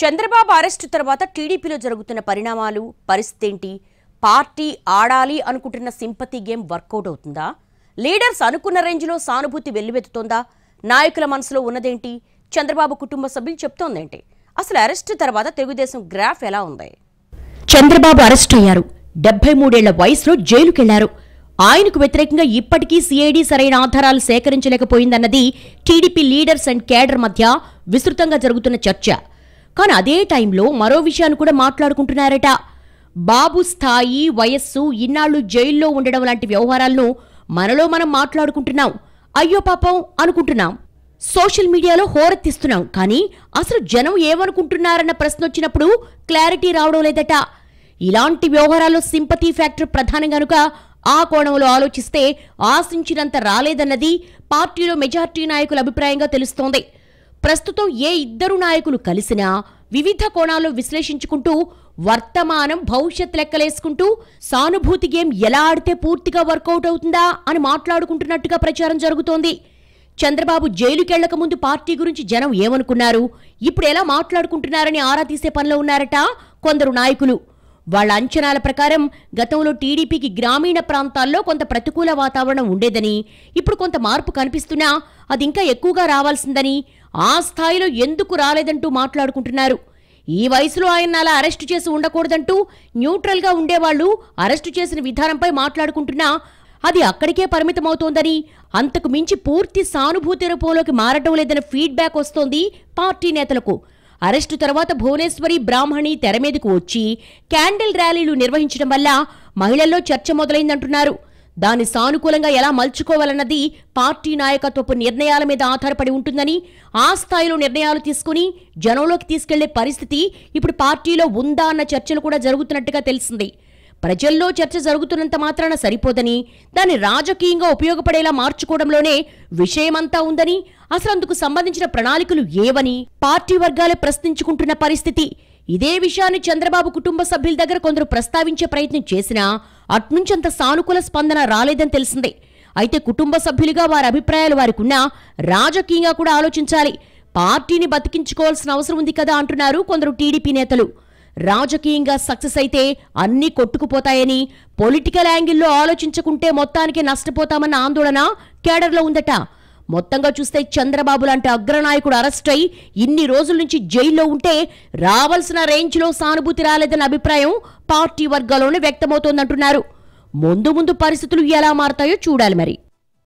Chandrababu arrest తర్వాత టీడీపీలో జరుగుతున్న పరిణామాలు పరిస్థితి ఏంటి పార్టీ ఆడాలి అనుకుంటున్న సింపతి గేమ్ వర్కౌట్ అవుతుందా లీడర్స్ అనుకున్న రేంజ్లో సానుభూతి వెల్లువెత్తుతోందా నాయకుల మనసులో ఉన్నదేంటి చంద్రబాబు కుటుంబ సభ్యులు చెప్తోందేంటి అసలు అరెస్టు తర్వాత తెలుగుదేశం గ్రాఫ్ ఎలా ఉంది చంద్రబాబు అరెస్ట్ అయ్యారు డెబ్బై మూడేళ్ల వయసులో జైలుకెళ్లారు ఆయనకు వ్యతిరేకంగా ఇప్పటికీ సిఐడి సరైన ఆధారాలు సేకరించలేకపోయిందన్నది టీడీపీ లీడర్స్ అండ్ కేడర్ మధ్య విస్తృతంగా జరుగుతున్న చర్చ కానీ అదే టైంలో మరో విషయాన్ని కూడా మాట్లాడుకుంటున్నారట బాబు స్థాయి వయస్సు ఇన్నాళ్ళు జైల్లో ఉండడం లాంటి వ్యవహారాలను మనలో మనం మాట్లాడుకుంటున్నాం అయ్యో పాపం అనుకుంటున్నాం సోషల్ మీడియాలో హోరెత్తిస్తున్నాం కానీ అసలు జనం ఏమనుకుంటున్నారన్న ప్రశ్న వచ్చినప్పుడు క్లారిటీ రావడం లేదట ఇలాంటి వ్యవహారాల్లో సింపతి ఫ్యాక్టర్ ప్రధానం గనుక ఆ కోణంలో ఆలోచిస్తే ఆశించినంత రాలేదన్నది పార్టీలో మెజార్టీ నాయకుల అభిప్రాయంగా తెలుస్తోంది ప్రస్తుతం ఏ ఇద్దరు నాయకులు కలిసినా వివిధ కోణాల్లో విశ్లేషించుకుంటూ వర్తమానం భవిష్యత్ లెక్కలేసుకుంటూ సానుభూతి గేమ్ ఎలా ఆడితే పూర్తిగా వర్కౌట్ అవుతుందా అని మాట్లాడుకుంటున్నట్టుగా ప్రచారం జరుగుతోంది చంద్రబాబు జైలుకెళ్లక ముందు పార్టీ గురించి జనం ఏమనుకున్నారు ఇప్పుడు ఎలా మాట్లాడుకుంటున్నారని ఆరా తీసే పనిలో ఉన్నారట కొందరు నాయకులు వాళ్ల అంచనాల ప్రకారం గతంలో టీడీపీకి గ్రామీణ ప్రాంతాల్లో కొంత ప్రతికూల వాతావరణం ఉండేదని ఇప్పుడు కొంత మార్పు కనిపిస్తున్నా అది ఇంకా ఎక్కువగా రావాల్సిందని ఆ స్థాయిలో ఎందుకు రాలేదంటూ మాట్లాడుకుంటున్నారు ఈ వయసులో ఆయన అలా అరెస్టు చేసి ఉండకూడదంటూ న్యూట్రల్గా ఉండేవాళ్లు అరెస్టు చేసిన విధానంపై మాట్లాడుకుంటున్నా అది అక్కడికే పరిమితమవుతోందని అంతకు మించి పూర్తి సానుభూతి రూపంలోకి మారటం లేదన్న ఫీడ్బ్యాక్ వస్తోంది పార్టీ నేతలకు అరెస్టు తర్వాత భువనేశ్వరి బ్రాహ్మణి తెర మీదకు వచ్చి క్యాండిల్ ర్యాలీలు నిర్వహించడం వల్ల మహిళల్లో చర్చ మొదలైందంటున్నారు దాని సానుకూలంగా ఎలా మలుచుకోవాలన్నది పార్టీ నాయకత్వపు నిర్ణయాల మీద ఆధారపడి ఉంటుందని ఆ స్థాయిలో నిర్ణయాలు తీసుకుని జనంలోకి తీసుకెళ్లే పరిస్థితి ఇప్పుడు పార్టీలో ఉందా అన్న చర్చలు కూడా జరుగుతున్నట్టుగా తెలిసింది ప్రజల్లో చర్చ జరుగుతున్నంత మాత్రాన సరిపోదని దాన్ని రాజకీయంగా ఉపయోగపడేలా మార్చుకోవడంలోనే విషయమంతా ఉందని అసలు అందుకు సంబంధించిన ప్రణాళికలు ఏవని పార్టీ వర్గాలే ప్రశ్నించుకుంటున్న పరిస్థితి ఇదే విషయాన్ని చంద్రబాబు కుటుంబ సభ్యుల దగ్గర కొందరు ప్రస్తావించే ప్రయత్నం చేసినా అట్నుంచంత సానుకూల స్పందన రాలేదని తెలిసిందే అయితే కుటుంబ సభ్యులుగా వారి అభిప్రాయాలు వారికున్నా రాజకీయంగా కూడా ఆలోచించాలి పార్టీని బతికించుకోవాల్సిన అవసరం ఉంది కదా అంటున్నారు కొందరు టీడీపీ నేతలు రాజకీయంగా సక్సెస్ అయితే అన్నీ కొట్టుకుపోతాయని పొలిటికల్ యాంగిల్లో ఆలోచించకుంటే మొత్తానికి నష్టపోతామన్న ఆందోళన కేడర్లో ఉందట మొత్తంగా చూస్తే చంద్రబాబు లాంటి అగ్రనాయకుడు అరెస్ట్ అయి ఇన్ని రోజుల నుంచి జైల్లో ఉంటే రావాల్సిన రేంజ్లో సానుభూతి రాలేదన్న అభిప్రాయం పార్టీ వర్గాల్లోనే వ్యక్తమవుతోందంటున్నారు ముందు ముందు పరిస్థితులు ఎలా మారతాయో చూడాలి మరి